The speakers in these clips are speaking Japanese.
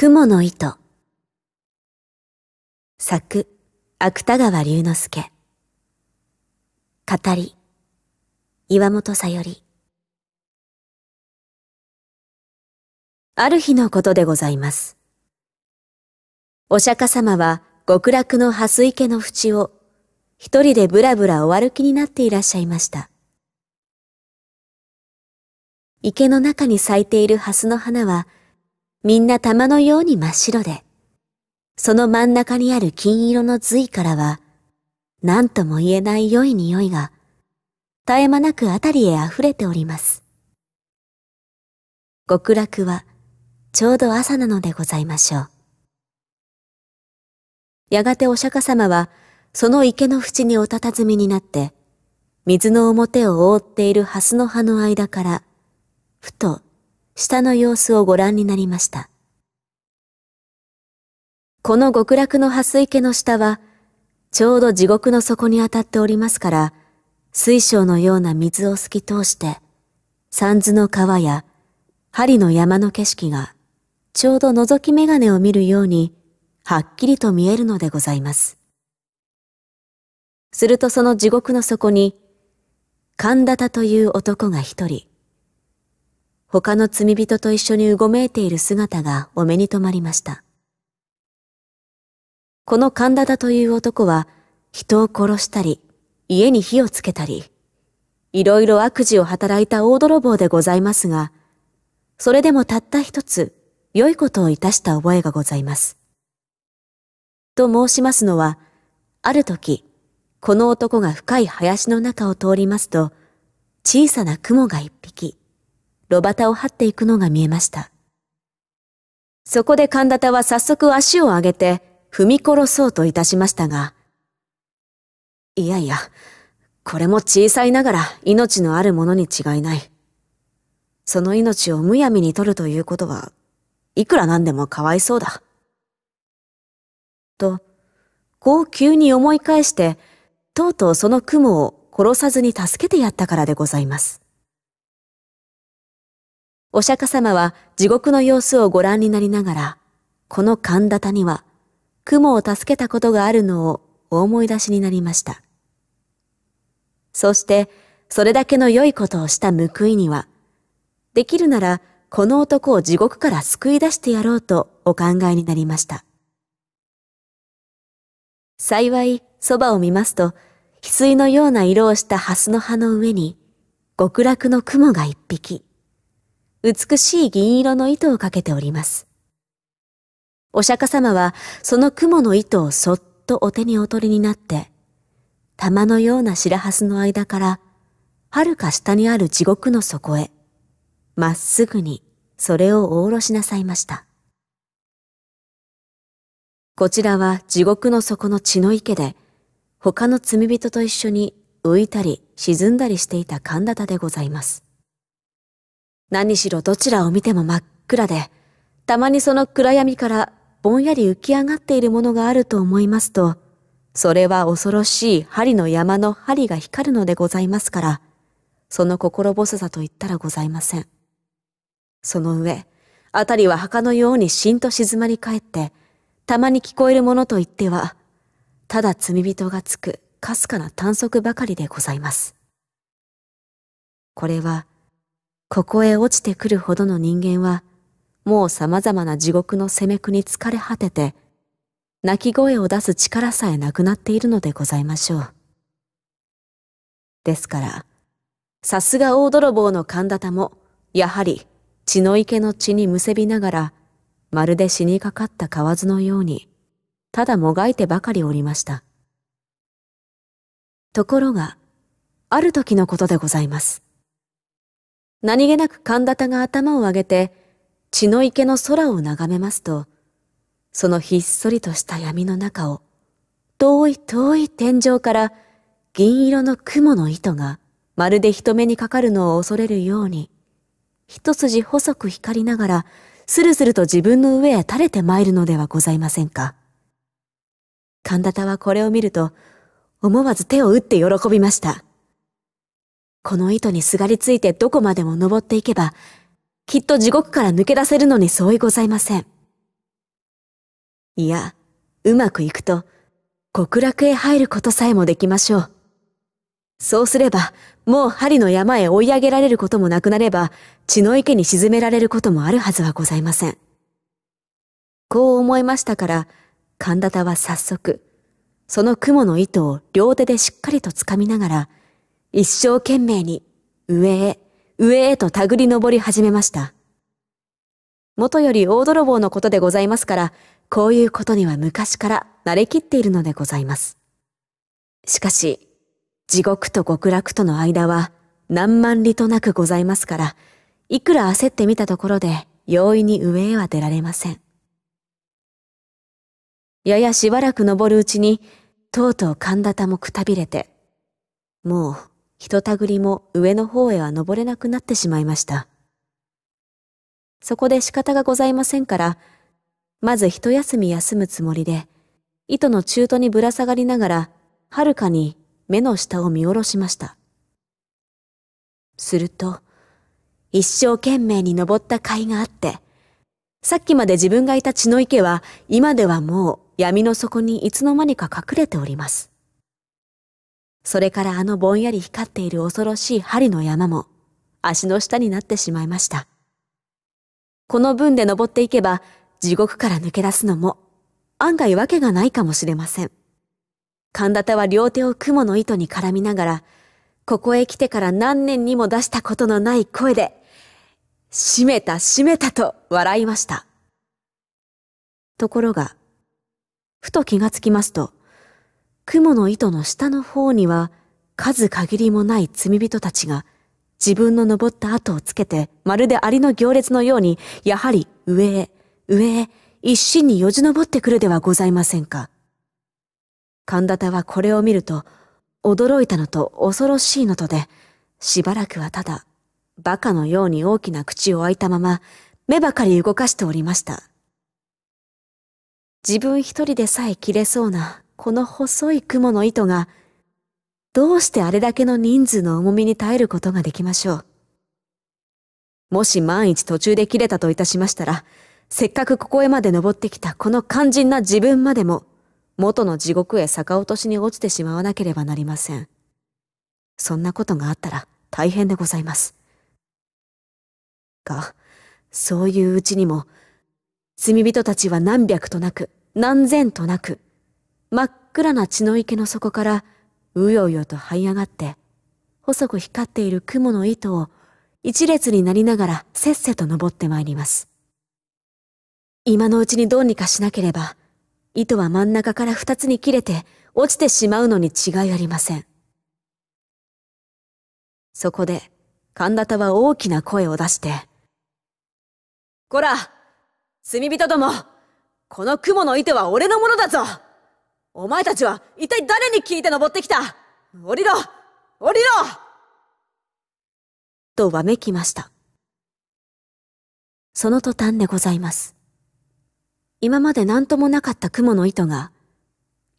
雲の糸。作、芥川龍之介。語り、岩本さより。ある日のことでございます。お釈迦様は極楽の蓮池の淵を一人でぶらぶらお歩きになっていらっしゃいました。池の中に咲いている蓮の花はみんな玉のように真っ白で、その真ん中にある金色の髄からは、何とも言えない良い匂いが、絶え間なくあたりへ溢れております。極楽は、ちょうど朝なのでございましょう。やがてお釈迦様は、その池の淵におたたずみになって、水の表を覆っている蓮の葉の間から、ふと下の様子をご覧になりました。この極楽の蓮池の下は、ちょうど地獄の底に当たっておりますから、水晶のような水を透き通して、三途の川や針の山の景色が、ちょうど覗き眼鏡を見るように、はっきりと見えるのでございます。するとその地獄の底に、神田田という男が一人、他の罪人と一緒にうごめいている姿がお目に留まりました。この神田田という男は、人を殺したり、家に火をつけたり、いろいろ悪事を働いた大泥棒でございますが、それでもたった一つ、良いことをいたした覚えがございます。と申しますのは、ある時、この男が深い林の中を通りますと、小さな雲が一匹、炉端を張っていくのが見えました。そこで神田田は早速足を上げて踏み殺そうといたしましたが、いやいや、これも小さいながら命のあるものに違いない。その命をむやみに取るということは、いくらなんでもかわいそうだ。と、こう急に思い返して、とうとうその雲を殺さずに助けてやったからでございます。お釈迦様は地獄の様子をご覧になりながら、この神田田には、雲を助けたことがあるのをお思い出しになりました。そして、それだけの良いことをした報いには、できるなら、この男を地獄から救い出してやろうとお考えになりました。幸い、そばを見ますと、翡翠のような色をした蓮の葉の上に、極楽の雲が一匹。美しい銀色の糸をかけております。お釈迦様はその雲の糸をそっとお手にお取りになって、玉のような白蓮の間から、はるか下にある地獄の底へ、まっすぐにそれをお下ろしなさいました。こちらは地獄の底の血の池で、他の罪人と一緒に浮いたり沈んだりしていた神田田でございます。何しろどちらを見ても真っ暗で、たまにその暗闇からぼんやり浮き上がっているものがあると思いますと、それは恐ろしい針の山の針が光るのでございますから、その心細さと言ったらございません。その上、あたりは墓のようにしんと静まり返って、たまに聞こえるものといっては、ただ罪人がつくかすかな短足ばかりでございます。これはここへ落ちてくるほどの人間は、もう様々な地獄の攻めくに疲れ果てて、泣き声を出す力さえなくなっているのでございましょう。ですから、さすが大泥棒の神田も、やはり血の池の血にむせびながら、まるで死にかかった蛙のように、ただもがいてばかりおりました。ところが、ある時のことでございます。何気なく神田田が頭を上げて、血の池の空を眺めますと、そのひっそりとした闇の中を、遠い遠い天井から銀色の雲の糸がまるで人目にかかるのを恐れるように、一筋細く光りながら、スルスルと自分の上へ垂れて参るのではございませんか。神田田はこれを見ると、思わず手を打って喜びました。この糸にすがりついてどこまでも登っていけば、きっと地獄から抜け出せるのに相違ございません。いや、うまくいくと、極楽へ入ることさえもできましょう。そうすれば、もう針の山へ追い上げられることもなくなれば、血の池に沈められることもあるはずはございません。こう思いましたから、神田田は早速、その雲の糸を両手でしっかりと掴みながら、一生懸命に上へ、上へと手繰り登り始めました。元より大泥棒のことでございますから、こういうことには昔から慣れきっているのでございます。しかし、地獄と極楽との間は何万里となくございますから、いくら焦ってみたところで容易に上へは出られません。ややしばらく登るうちに、とうとう神田田もくたびれて、もう人たぐりも上の方へは登れなくなってしまいました。そこで仕方がございませんから、まず一休み休むつもりで、糸の中途にぶら下がりながら、はるかに目の下を見下ろしました。すると、一生懸命に登った甲斐があって、さっきまで自分がいた血の池は、今ではもう闇の底にいつの間にか隠れております。それからあのぼんやり光っている恐ろしい針の山も、足の下になってしまいました。この分で登っていけば、地獄から抜け出すのも、案外わけがないかもしれません。神田田は両手を雲の糸に絡みながら、ここへ来てから何年にも出したことのない声で、閉めた閉めたと笑いました。ところが、ふと気がつきますと、雲の糸の下の方には数限りもない罪人たちが自分の登った後をつけてまるでアリの行列のようにやはり上へ上へ一心によじ登ってくるではございませんか。神田田はこれを見ると驚いたのと恐ろしいのとでしばらくはただ馬鹿のように大きな口を開いたまま目ばかり動かしておりました。自分一人でさえ切れそうなこの細い雲の糸が、どうしてあれだけの人数の重みに耐えることができましょう。もし万一途中で切れたといたしましたら、せっかくここへまで登ってきたこの肝心な自分までも、元の地獄へ逆落としに落ちてしまわなければなりません。そんなことがあったら大変でございます。が、そういううちにも、罪人たちは何百となく、何千となく、真っ暗な血の池の底から、うようよと這い上がって、細く光っている雲の糸を一列になりながらせっせと登ってまいります。今のうちにどうにかしなければ、糸は真ん中から二つに切れて落ちてしまうのに違いありません。そこで、神田田は大きな声を出して、こら、罪人ども、この雲の糸は俺のものだぞお前たちは一体誰に聞いて登ってきた降りろ降りろとわめきました。その途端でございます。今まで何ともなかった雲の糸が、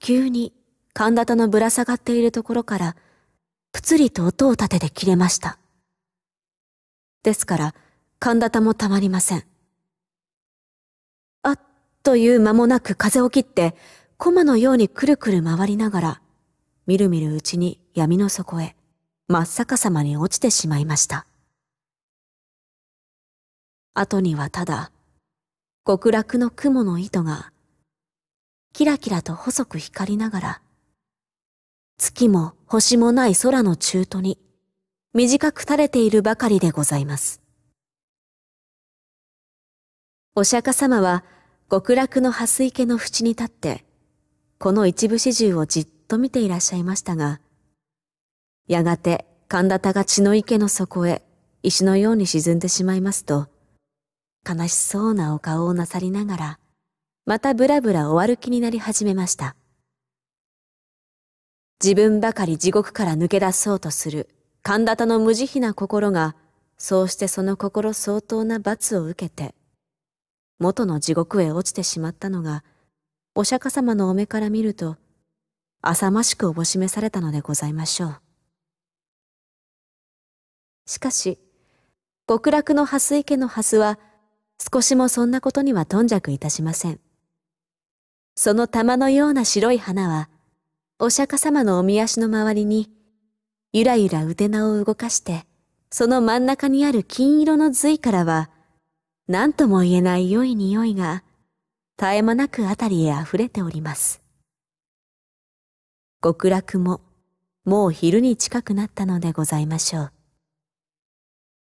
急に神田田のぶら下がっているところから、ぷつりと音を立てて切れました。ですから、神田田もたまりません。あっという間もなく風を切って、コマのようにくるくる回りながら、みるみるうちに闇の底へ、真っ逆さまに落ちてしまいました。後にはただ、極楽の雲の糸が、キラキラと細く光りながら、月も星もない空の中途に、短く垂れているばかりでございます。お釈迦様は、極楽の蓮池の淵に立って、この一部始終をじっと見ていらっしゃいましたが、やがて神田田が血の池の底へ石のように沈んでしまいますと、悲しそうなお顔をなさりながら、またぶらぶらお歩きになり始めました。自分ばかり地獄から抜け出そうとする神田田の無慈悲な心が、そうしてその心相当な罰を受けて、元の地獄へ落ちてしまったのが、お釈迦様のお目から見ると、浅ましくおぼしめされたのでございましょう。しかし、極楽の蓮池の蓮は、少しもそんなことには頓着いたしません。その玉のような白い花は、お釈迦様のおみ足の周りに、ゆらゆら腕名を動かして、その真ん中にある金色の髄からは、何とも言えない良い匂いが、絶え間なく辺りへ溢れております。極楽ももう昼に近くなったのでございましょう。